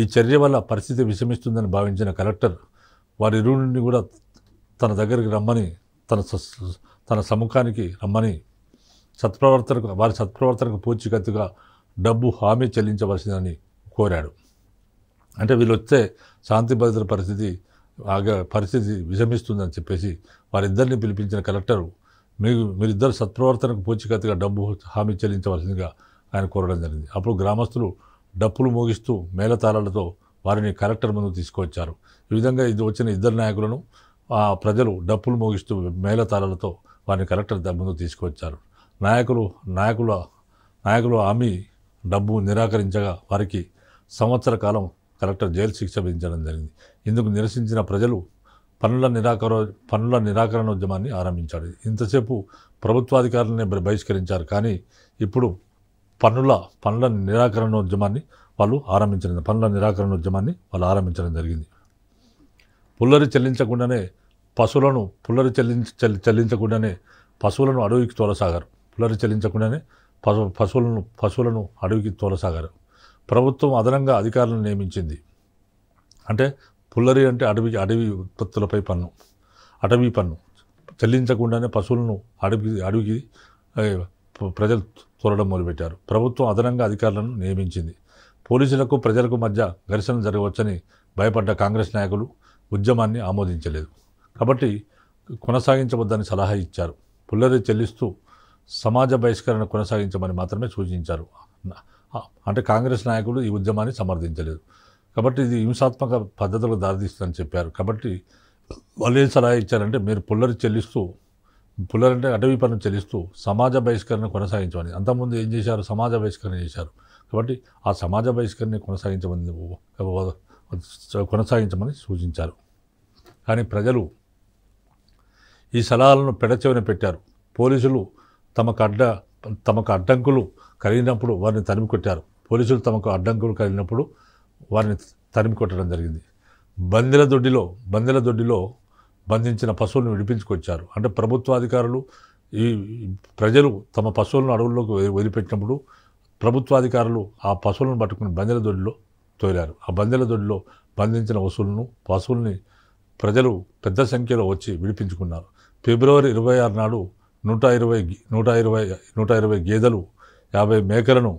ఈ చర్య వల్ల పరిస్థితి విషమిస్తుందని భావించిన కలెక్టర్ వారి ఇరువు నుండి కూడా తన దగ్గరికి రమ్మని తన తన సముఖానికి రమ్మని సత్ప్రవర్తనకు వారి సత్ప్రవర్తనకు పూచికత్తుగా డబ్బు హామీ చెల్లించవలసిందని కోరాడు అంటే వీళ్ళు వస్తే శాంతి భద్రత పరిస్థితి ఆగా పరిస్థితి విషమిస్తుందని చెప్పేసి వారిద్దరిని పిలిపించిన కలెక్టరు మీరు మీరిద్దరు సత్ప్రవర్తనకు పూచికత్తుగా డబ్బు హామీ చెల్లించవలసిందిగా ఆయన కోరడం జరిగింది అప్పుడు గ్రామస్తులు డప్పులు మోగిస్తూ మేళతాళాలతో వారిని కలెక్టర్ ముందు తీసుకువచ్చారు ఈ విధంగా ఇది వచ్చిన ఇద్దరు నాయకులను ఆ ప్రజలు డప్పులు మోగిస్తూ మేళతాళాలతో వారిని కలెక్టర్ ముందు తీసుకువచ్చారు నాయకులు నాయకుల నాయకులు హామీ డబ్బు నిరాకరించగా వారికి సంవత్సర కాలం కలెక్టర్ జైలు శిక్ష విధించడం జరిగింది ఇందుకు నిరసించిన ప్రజలు పనుల నిరాకర పనుల నిరాకరణ ఉద్యమాన్ని ఆరంభించాడు ఇంతసేపు ప్రభుత్వాధికారులనే బహిష్కరించారు కానీ ఇప్పుడు పనుల పనుల నిరాకరణ ఉద్యమాన్ని వాళ్ళు ఆరంభించడం పనుల నిరాకరణ ఉద్యమాన్ని వాళ్ళు ఆరంభించడం జరిగింది పుల్లరి చెల్లించకుండానే పశువులను పుల్లరి చెల్లించ చెల్లించకుండానే పశువులను అడవికి తోలసాగారు పుల్లరి చెల్లించకుండానే పశు పశువులను పశువులను అడవికి తోలసాగారు ప్రభుత్వం అదనంగా అధికారులను నియమించింది అంటే పుల్లరి అంటే అడవి అడవి ఉత్పత్తులపై పన్ను అటవీ పన్ను చెల్లించకుండానే పశువులను అడవి అడవికి ప్రజలు తోలడం మొదలుపెట్టారు ప్రభుత్వం అదనంగా అధికారులను నియమించింది పోలీసులకు ప్రజలకు మధ్య ఘర్షణ జరగవచ్చని భయపడ్డ కాంగ్రెస్ నాయకులు ఉద్యమాన్ని ఆమోదించలేదు కాబట్టి కొనసాగించవద్దని సలహా ఇచ్చారు పుల్లరి చెల్లిస్తూ సమాజ బహిష్కరణ కొనసాగించమని మాత్రమే సూచించారు అంటే కాంగ్రెస్ నాయకులు ఈ ఉద్యమాన్ని సమర్థించలేదు కాబట్టి ఇది హింసాత్మక పద్ధతులకు దారితీస్తుందని చెప్పారు కాబట్టి వాళ్ళు ఏం సలహా ఇచ్చారంటే మీరు పుల్లరి చెల్లిస్తూ పుల్లరంటే అటవీ పనులు చెల్లిస్తూ సమాజ బహిష్కరణ కొనసాగించమని అంతకుముందు ఏం చేశారు సమాజ బహిష్కరణ చేశారు కాబట్టి ఆ సమాజ బహిష్కరణ కొనసాగించమని కొనసాగించమని సూచించారు కానీ ప్రజలు ఈ సలహాలను పెడచెవిన పెట్టారు పోలీసులు తమ కడ్డ తమకు అడ్డంకులు కలిగినప్పుడు వారిని తరిమి కొట్టారు పోలీసులు తమకు అడ్డంకులు కలిగినప్పుడు వారిని తరిమి కొట్టడం జరిగింది బందెల దొడ్డిలో బందెల దొడ్డిలో బంధించిన పశువులను విడిపించుకొచ్చారు అంటే ప్రభుత్వాధికారులు ఈ ప్రజలు తమ పశువులను అడవుల్లోకి వదిలిపెట్టినప్పుడు ప్రభుత్వాధికారులు ఆ పశువులను పట్టుకుని బందెల దొడ్డిలో తోలారు ఆ బందెల దొడ్డిలో బంధించిన వసూలను పశువుల్ని ప్రజలు పెద్ద సంఖ్యలో వచ్చి విడిపించుకున్నారు ఫిబ్రవరి ఇరవై ఆరు నాడు నూట ఇరవై నూట ఇరవై నూట ఇరవై గేదెలు యాభై మేకలను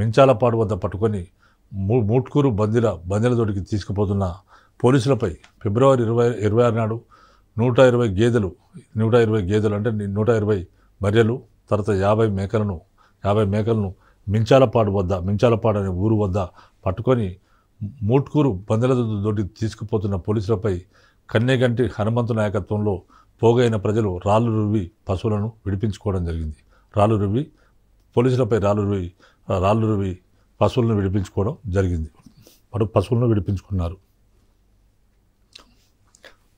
మించాలపాడు వద్ద పట్టుకొని మూ మూట్కూరు బందిల బందిల తోటికి తీసుకుపోతున్న పోలీసులపై ఫిబ్రవరి ఇరవై ఇరవై ఆరు నాడు నూట ఇరవై గేదెలు నూట ఇరవై గేదెలు అంటే నూట ఇరవై బర్యలు తర్వాత యాభై మేకలను యాభై మేకలను మించాలపాడు వద్ద మించాలపాడు అనే ఊరు వద్ద పట్టుకొని మూట్కూరు బందెల తోటికి తీసుకుపోతున్న పోలీసులపై కన్నేగంటి హనుమంతు నాయకత్వంలో పోగైన ప్రజలు రాళ్ళు రువ్వి పశువులను విడిపించుకోవడం జరిగింది రాళ్ళు రువ్వి పోలీసులపై రాళ్ళు రువ్వి రాళ్ళు రువ్వి పశువులను విడిపించుకోవడం జరిగింది వారు పశువులను విడిపించుకున్నారు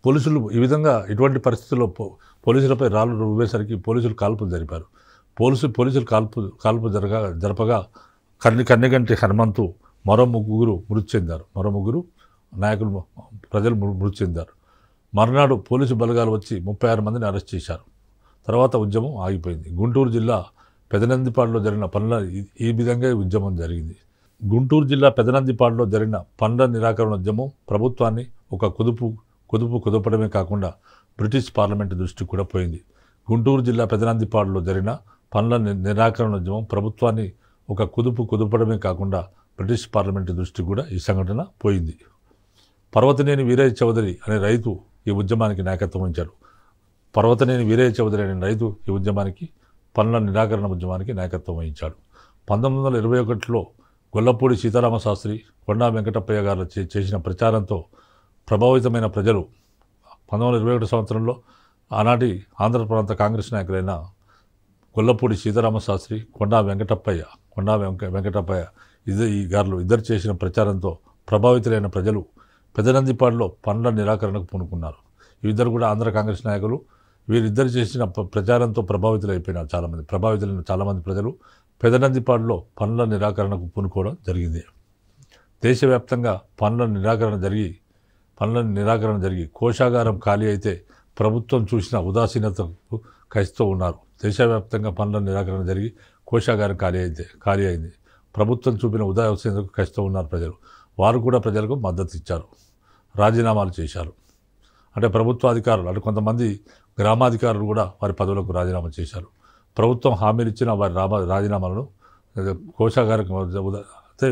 పోలీసులు ఈ విధంగా ఇటువంటి పరిస్థితుల్లో పోలీసులపై రాళ్ళు రువ్వేసరికి పోలీసులు కాల్పులు జరిపారు పోలీసు పోలీసులు కాల్పు కాల్పు జరగా జరపగా కన్ని కన్నెగంటి హనుమంతు మరో ముగ్గురు మృతి చెందారు మరో ముగ్గురు నాయకులు ప్రజలు మృతి చెందారు మర్నాడు పోలీసు బలగాలు వచ్చి ముప్పై ఆరు మందిని అరెస్ట్ చేశారు తర్వాత ఉద్యమం ఆగిపోయింది గుంటూరు జిల్లా పెదనందిపాడులో జరిగిన పనుల ఈ విధంగా ఉద్యమం జరిగింది గుంటూరు జిల్లా పెదనందిపాడులో జరిగిన పనుల నిరాకరణ ఉద్యమం ప్రభుత్వాన్ని ఒక కుదుపు కుదుపు కుదపడమే కాకుండా బ్రిటిష్ పార్లమెంట్ దృష్టి కూడా పోయింది గుంటూరు జిల్లా పెదనందిపాడులో జరిగిన పనుల నిరాకరణ ఉద్యమం ప్రభుత్వాన్ని ఒక కుదుపు కుదపడమే కాకుండా బ్రిటిష్ పార్లమెంట్ దృష్టి కూడా ఈ సంఘటన పోయింది పర్వతనేని వీరయ్య చౌదరి అనే రైతు ఈ ఉద్యమానికి నాయకత్వం వహించారు పర్వతనేని వీరయ్య చౌదరి అనే రైతు ఈ ఉద్యమానికి పనుల నిరాకరణ ఉద్యమానికి నాయకత్వం వహించాడు పంతొమ్మిది వందల ఇరవై ఒకటిలో గొల్లపూడి సీతారామ శాస్త్రి కొండా వెంకటప్పయ్య గారు చేసిన ప్రచారంతో ప్రభావితమైన ప్రజలు పంతొమ్మిది వందల ఇరవై ఒకటి సంవత్సరంలో ఆనాటి ఆంధ్ర ప్రాంత కాంగ్రెస్ నాయకులైన గొల్లపూడి సీతారామ శాస్త్రి కొండా వెంకటప్పయ్య కొండా వెంక వెంకటప్పయ్య ఇద్దరు ఈ గారులు ఇద్దరు చేసిన ప్రచారంతో ప్రభావితులైన ప్రజలు పెదనందిపాడులో పనుల నిరాకరణకు పూనుకున్నారు వీరిద్దరు కూడా ఆంధ్ర కాంగ్రెస్ నాయకులు వీరిద్దరు చేసిన ప్రచారంతో ప్రభావితులైపోయినారు చాలామంది ప్రభావితులైన చాలామంది ప్రజలు పెదనందిపాడులో పనుల నిరాకరణకు పూనుకోవడం జరిగింది దేశవ్యాప్తంగా పనుల నిరాకరణ జరిగి పనుల నిరాకరణ జరిగి కోశాగారం ఖాళీ అయితే ప్రభుత్వం చూసిన ఉదాసీనతకు కసితో ఉన్నారు దేశవ్యాప్తంగా పనుల నిరాకరణ జరిగి కోశాగారం ఖాళీ అయితే ఖాళీ అయింది ప్రభుత్వం చూపిన ఉదాసీనతకు కసితో ఉన్నారు ప్రజలు వారు కూడా ప్రజలకు మద్దతు ఇచ్చారు రాజీనామాలు చేశారు అంటే ప్రభుత్వాధికారులు అంటే కొంతమంది గ్రామాధికారులు కూడా వారి పదవులకు రాజీనామా చేశారు ప్రభుత్వం హామీలు ఇచ్చిన వారి రామా రాజీనామాలను కోశాగార అయితే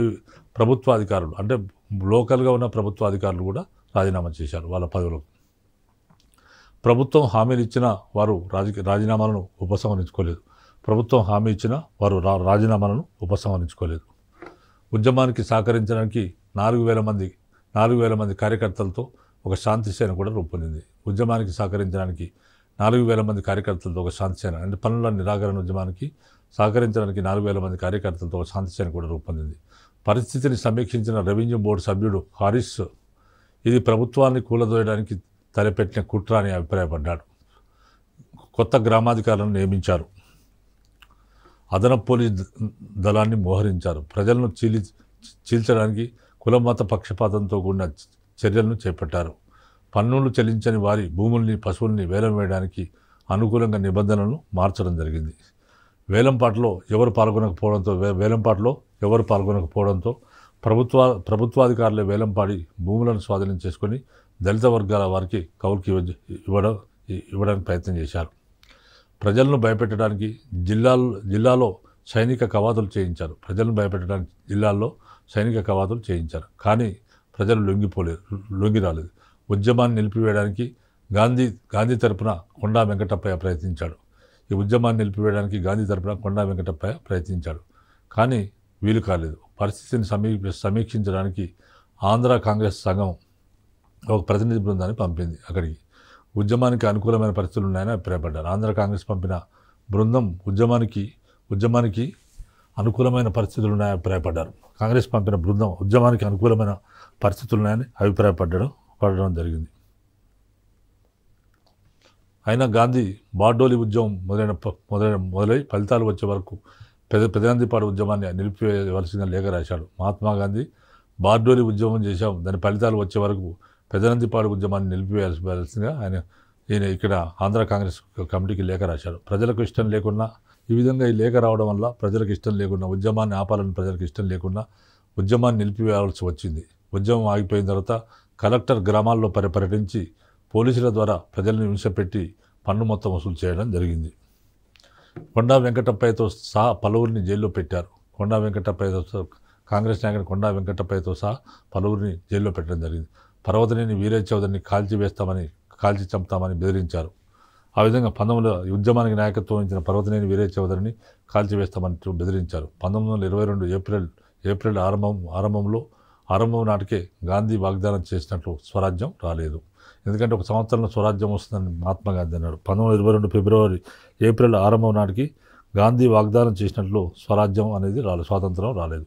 ప్రభుత్వాధికారులు అంటే లోకల్గా ఉన్న ప్రభుత్వాధికారులు కూడా రాజీనామా చేశారు వాళ్ళ పదవులకు ప్రభుత్వం హామీలు ఇచ్చిన వారు రాజకీయ రాజీనామాలను ఉపసంహరించుకోలేదు ప్రభుత్వం హామీ ఇచ్చిన వారు రాజీనామాలను ఉపసంహరించుకోలేదు ఉద్యమానికి సహకరించడానికి నాలుగు వేల మంది నాలుగు వేల మంది కార్యకర్తలతో ఒక శాంతి సేన కూడా రూపొందింది ఉద్యమానికి సహకరించడానికి నాలుగు వేల మంది కార్యకర్తలతో ఒక శాంతి సేన అంటే పనుల నిరాకరణ ఉద్యమానికి సహకరించడానికి నాలుగు వేల మంది కార్యకర్తలతో ఒక శాంతి సేన కూడా రూపొందింది పరిస్థితిని సమీక్షించిన రెవెన్యూ బోర్డు సభ్యుడు హారిస్ ఇది ప్రభుత్వాన్ని కూలదోయడానికి తలపెట్టిన కుట్ర అని అభిప్రాయపడ్డాడు కొత్త గ్రామాధికారులను నియమించారు అదనపు పోలీస్ దళాన్ని మోహరించారు ప్రజలను చీలి చీల్చడానికి కులమత పక్షపాతంతో కూడిన చర్యలను చేపట్టారు పన్నులు చెల్లించని వారి భూముల్ని పశువుల్ని వేలం వేయడానికి అనుకూలంగా నిబంధనలను మార్చడం జరిగింది వేలంపాటలో ఎవరు పాల్గొనకపోవడంతో వేలంపాటలో ఎవరు పాల్గొనకపోవడంతో ప్రభుత్వ ప్రభుత్వాధికారులే వేలంపాడి భూములను స్వాధీనం చేసుకొని దళిత వర్గాల వారికి కౌలుకి ఇవ్వడం ఇవ్వడానికి ప్రయత్నం చేశారు ప్రజలను భయపెట్టడానికి జిల్లాల్లో జిల్లాలో సైనిక కవాతులు చేయించారు ప్రజలను భయపెట్టడానికి జిల్లాల్లో సైనిక కవాతులు చేయించారు కానీ ప్రజలు లొంగిపోలేదు లొంగి రాలేదు ఉద్యమాన్ని నిలిపివేయడానికి గాంధీ గాంధీ తరపున కొండా వెంకటప్పయ్య ప్రయత్నించాడు ఈ ఉద్యమాన్ని నిలిపివేయడానికి గాంధీ తరపున కొండా వెంకటప్పయ్య ప్రయత్నించాడు కానీ వీలు కాలేదు పరిస్థితిని సమీ సమీక్షించడానికి ఆంధ్ర కాంగ్రెస్ సంఘం ఒక ప్రతినిధి బృందాన్ని పంపింది అక్కడికి ఉద్యమానికి అనుకూలమైన పరిస్థితులు ఉన్నాయని అభిప్రాయపడ్డారు ఆంధ్ర కాంగ్రెస్ పంపిన బృందం ఉద్యమానికి ఉద్యమానికి అనుకూలమైన పరిస్థితులు ఉన్నాయని అభిప్రాయపడ్డారు కాంగ్రెస్ పంపిన బృందం ఉద్యమానికి అనుకూలమైన పరిస్థితులు ఉన్నాయని అభిప్రాయపడ్డడం పడడం జరిగింది అయినా గాంధీ బార్డోలి ఉద్యమం మొదలైన మొదలైన మొదలై ఫలితాలు వచ్చే వరకు పెద్ద పెదనందిపాడు ఉద్యమాన్ని నిలిపివేయవలసిందని లేఖ రాశాడు మహాత్మా గాంధీ బార్డోలి ఉద్యమం చేశాం దాని ఫలితాలు వచ్చే వరకు పెదనందిపాడు ఉద్యమాన్ని నిలిపివేయాల్సిందిగా ఆయన ఈయన ఇక్కడ ఆంధ్ర కాంగ్రెస్ కమిటీకి లేఖ రాశారు ప్రజలకు ఇష్టం లేకున్నా ఈ విధంగా ఈ లేఖ రావడం వల్ల ప్రజలకు ఇష్టం లేకుండా ఉద్యమాన్ని ఆపాలని ప్రజలకు ఇష్టం లేకుండా ఉద్యమాన్ని నిలిపివేయాల్సి వచ్చింది ఉద్యమం ఆగిపోయిన తర్వాత కలెక్టర్ గ్రామాల్లో పర్యటించి పోలీసుల ద్వారా ప్రజలను హింసపెట్టి పన్ను మొత్తం వసూలు చేయడం జరిగింది కొండా వెంకటప్పయ్యతో సహా పలువురిని జైల్లో పెట్టారు కొండా వెంకటప్పయ్యతో కాంగ్రెస్ నాయకుడు కొండా వెంకటప్పయ్యతో సహా పలువురిని జైల్లో పెట్టడం జరిగింది పర్వతనేని వీరే చౌదరిని కాల్చి వేస్తామని కాల్చి చంపుతామని బెదిరించారు ఆ విధంగా పంతొమ్మిది ఉద్యమానికి నాయకత్వం ఇచ్చిన పర్వతనేని వీరే చౌదరిని బెదిరించారు పంతొమ్మిది వందల ఇరవై రెండు ఏప్రిల్ ఏప్రిల్ ఆరంభం ఆరంభంలో ఆరంభం నాటికే గాంధీ వాగ్దానం చేసినట్లు స్వరాజ్యం రాలేదు ఎందుకంటే ఒక సంవత్సరంలో స్వరాజ్యం వస్తుందని మహాత్మా గాంధీ అన్నాడు పంతొమ్మిది ఇరవై రెండు ఫిబ్రవరి ఏప్రిల్ ఆరంభం నాటికి గాంధీ వాగ్దానం చేసినట్లు స్వరాజ్యం అనేది రాలేదు స్వాతంత్రం రాలేదు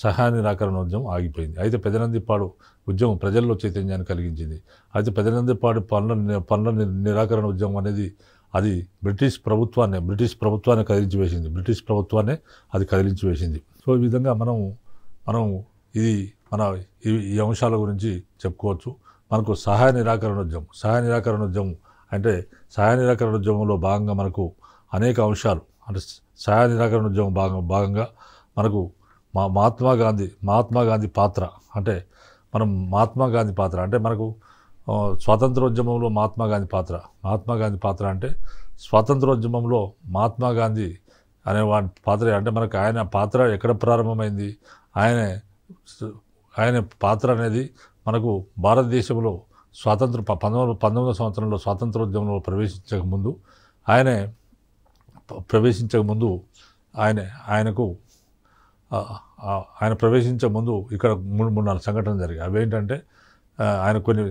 సహాయ నిరాకరణ ఉద్యమం ఆగిపోయింది అయితే పెదనందిపాడు ఉద్యమం ప్రజల్లో చైతన్యాన్ని కలిగించింది అయితే పెదనందిపాడు పనుల పనుల నిరాకరణ ఉద్యమం అనేది అది బ్రిటిష్ ప్రభుత్వాన్ని బ్రిటిష్ ప్రభుత్వాన్ని కదిలించి వేసింది బ్రిటిష్ ప్రభుత్వాన్ని అది కదిలించి వేసింది సో ఈ విధంగా మనం మనం ఇది మన ఈ అంశాల గురించి చెప్పుకోవచ్చు మనకు సహాయ నిరాకరణ ఉద్యమం సహాయ నిరాకరణ ఉద్యమం అంటే సహాయ నిరాకరణ ఉద్యమంలో భాగంగా మనకు అనేక అంశాలు అంటే సహాయ నిరాకరణ ఉద్యమం భాగంగా భాగంగా మనకు మా మహాత్మా గాంధీ మహాత్మా గాంధీ పాత్ర అంటే మనం మహాత్మా గాంధీ పాత్ర అంటే మనకు స్వాతంత్రోద్యమంలో మహాత్మా గాంధీ పాత్ర మహాత్మా గాంధీ పాత్ర అంటే స్వాతంత్రోద్యమంలో మహాత్మా గాంధీ అనే వాటి పాత్ర అంటే మనకు ఆయన పాత్ర ఎక్కడ ప్రారంభమైంది ఆయన ఆయన పాత్ర అనేది మనకు భారతదేశంలో స్వాతంత్ర పంతొమ్మిది పంతొమ్మిదో సంవత్సరంలో స్వాతంత్రోద్యమంలో ప్రవేశించక ముందు ఆయనే ప్రవేశించక ముందు ఆయన ఆయనకు ఆయన ప్రవేశించే ముందు ఇక్కడ మూడు మూడు నాలుగు సంఘటనలు జరిగాయి అవేంటంటే ఆయన కొన్ని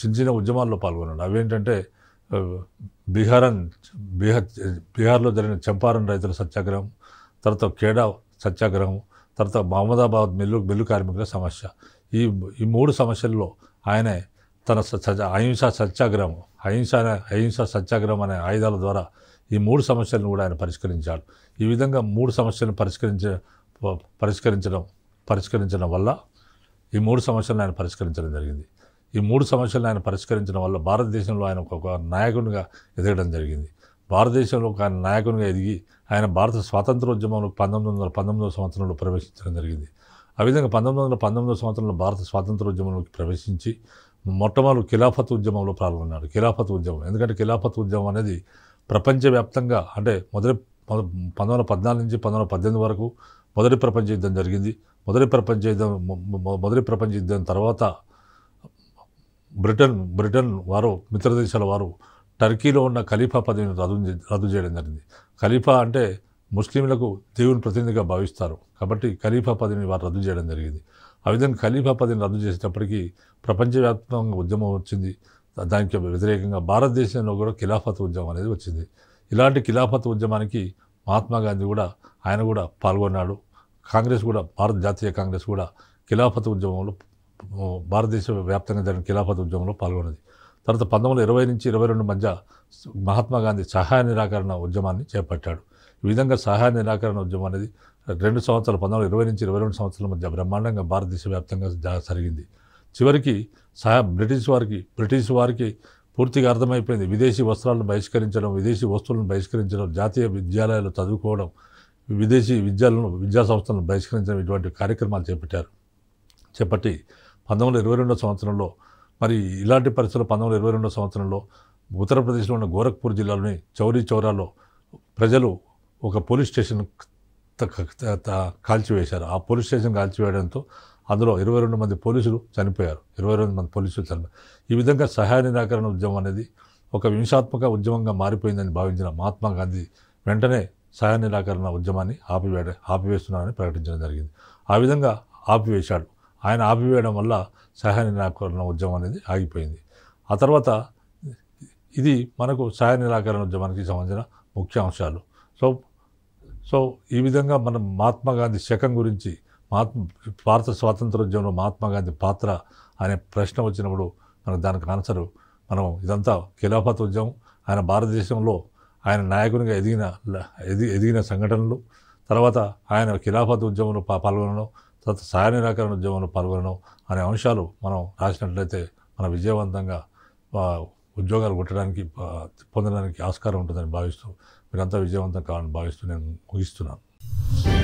చిన్న చిన్న ఉద్యమాల్లో పాల్గొన్నాడు అవేంటంటే బీహారన్ బీహార్ బీహార్లో జరిగిన చంపారన్ రైతుల సత్యాగ్రహం తర్వాత కేడా సత్యాగ్రహం తర్వాత మహమ్మదాబాద్ మిల్లు మిల్లు కార్మికుల సమస్య ఈ ఈ మూడు సమస్యల్లో ఆయనే తన అహింస సత్యాగ్రహం అహింస అహింస సత్యాగ్రహం అనే ఆయుధాల ద్వారా ఈ మూడు సమస్యలను కూడా ఆయన పరిష్కరించాడు ఈ విధంగా మూడు సమస్యలను పరిష్కరించే పరిష్కరించడం పరిష్కరించడం వల్ల ఈ మూడు సమస్యలను ఆయన పరిష్కరించడం జరిగింది ఈ మూడు సమస్యలను ఆయన పరిష్కరించడం వల్ల భారతదేశంలో ఆయన ఒక నాయకునిగా ఎదగడం జరిగింది భారతదేశంలో ఒక నాయకునిగా ఎదిగి ఆయన భారత స్వాతంత్రోద్యమంలో పంతొమ్మిది వందల పంతొమ్మిదవ సంవత్సరంలో ప్రవేశించడం జరిగింది ఆ విధంగా పంతొమ్మిది వందల పంతొమ్మిదో సంవత్సరంలో భారత స్వాతంత్రోద్యమంలోకి ప్రవేశించి మొట్టమొదటి ఖిలాఫత్ ఉద్యమంలో పాల్గొన్నాడు ఖిలాఫత్ ఉద్యమం ఎందుకంటే ఖిలాఫత్ ఉద్యమం అనేది ప్రపంచవ్యాప్తంగా అంటే మొదటి పంతొమ్మిది వందల పద్నాలుగు నుంచి పంతొమ్మిది వందల పద్దెనిమిది వరకు మొదటి ప్రపంచ యుద్ధం జరిగింది మొదటి ప్రపంచ యుద్ధం మొదటి ప్రపంచ యుద్ధం తర్వాత బ్రిటన్ బ్రిటన్ వారు మిత్ర దేశాల వారు టర్కీలో ఉన్న ఖలీఫా పదవిని రద్దు రద్దు చేయడం జరిగింది ఖలీఫా అంటే ముస్లింలకు దేవుని ప్రతినిధిగా భావిస్తారు కాబట్టి ఖలీఫా పదవిని వారు రద్దు చేయడం జరిగింది ఆ విధంగా ఖలీఫా పదవిని రద్దు చేసేటప్పటికీ ప్రపంచవ్యాప్తంగా ఉద్యమం వచ్చింది దానికి వ్యతిరేకంగా భారతదేశంలో కూడా ఖిలాఫత్ ఉద్యమం అనేది వచ్చింది ఇలాంటి ఖిలాఫత్ ఉద్యమానికి మహాత్మా గాంధీ కూడా ఆయన కూడా పాల్గొన్నాడు కాంగ్రెస్ కూడా భారత జాతీయ కాంగ్రెస్ కూడా ఖిలాఫత్ ఉద్యమంలో భారతదేశ వ్యాప్తంగా జరిగిన ఖిలాఫత్ ఉద్యమంలో పాల్గొన్నది తర్వాత పంతొమ్మిది ఇరవై నుంచి ఇరవై రెండు మధ్య మహాత్మా గాంధీ సహాయ నిరాకరణ ఉద్యమాన్ని చేపట్టాడు ఈ విధంగా సహాయ నిరాకరణ ఉద్యమం అనేది రెండు సంవత్సరాలు పంతొమ్మిది ఇరవై నుంచి ఇరవై రెండు సంవత్సరాల మధ్య బ్రహ్మాండంగా భారతదేశ వ్యాప్తంగా జరిగింది చివరికి సహా బ్రిటిష్ వారికి బ్రిటిష్ వారికి పూర్తిగా అర్థమైపోయింది విదేశీ వస్త్రాలను బహిష్కరించడం విదేశీ వస్తువులను బహిష్కరించడం జాతీయ విద్యాలయాలు చదువుకోవడం విదేశీ విద్యాలను విద్యా సంస్థలను బహిష్కరించడం ఇటువంటి కార్యక్రమాలు చేపట్టారు చేపట్టి పంతొమ్మిది ఇరవై సంవత్సరంలో మరి ఇలాంటి పరిస్థితులు పంతొమ్మిది ఇరవై సంవత్సరంలో ఉత్తరప్రదేశ్లో ఉన్న గోరఖ్పూర్ జిల్లాలోని చౌరీ చౌరాలో ప్రజలు ఒక పోలీస్ స్టేషన్ కాల్చివేశారు ఆ పోలీస్ స్టేషన్ కాల్చివేయడంతో అందులో ఇరవై రెండు మంది పోలీసులు చనిపోయారు ఇరవై రెండు మంది పోలీసులు చనిపోయారు ఈ విధంగా సహాయ నిరాకరణ ఉద్యమం అనేది ఒక హింసాత్మక ఉద్యమంగా మారిపోయిందని భావించిన మహాత్మా గాంధీ వెంటనే సహాయ నిరాకరణ ఉద్యమాన్ని ఆపివే ఆపివేస్తున్నారని ప్రకటించడం జరిగింది ఆ విధంగా ఆపివేశాడు ఆయన ఆపివేయడం వల్ల సహాయ నిరాకరణ ఉద్యమం అనేది ఆగిపోయింది ఆ తర్వాత ఇది మనకు సహాయ నిరాకరణ ఉద్యమానికి సంబంధించిన ముఖ్య అంశాలు సో సో ఈ విధంగా మనం మహాత్మా గాంధీ శకం గురించి మహాత్మ భారత స్వాతంత్రోద్యమంలో మహాత్మా గాంధీ పాత్ర అనే ప్రశ్న వచ్చినప్పుడు మనకు దానికి ఆన్సరు మనం ఇదంతా ఖిలాఫత్ ఉద్యమం ఆయన భారతదేశంలో ఆయన నాయకునిగా ఎదిగిన ఎది ఎదిగిన సంఘటనలు తర్వాత ఆయన ఖిలాఫత్ ఉద్యమంలో పాల్గొనడం తర్వాత సాయ నిరాకరణ ఉద్యమంలో పాల్గొనడం అనే అంశాలు మనం రాసినట్లయితే మన విజయవంతంగా ఉద్యోగాలు కొట్టడానికి పొందడానికి ఆస్కారం ఉంటుందని భావిస్తూ మీరంతా విజయవంతం కావాలని భావిస్తూ నేను ముగిస్తున్నాను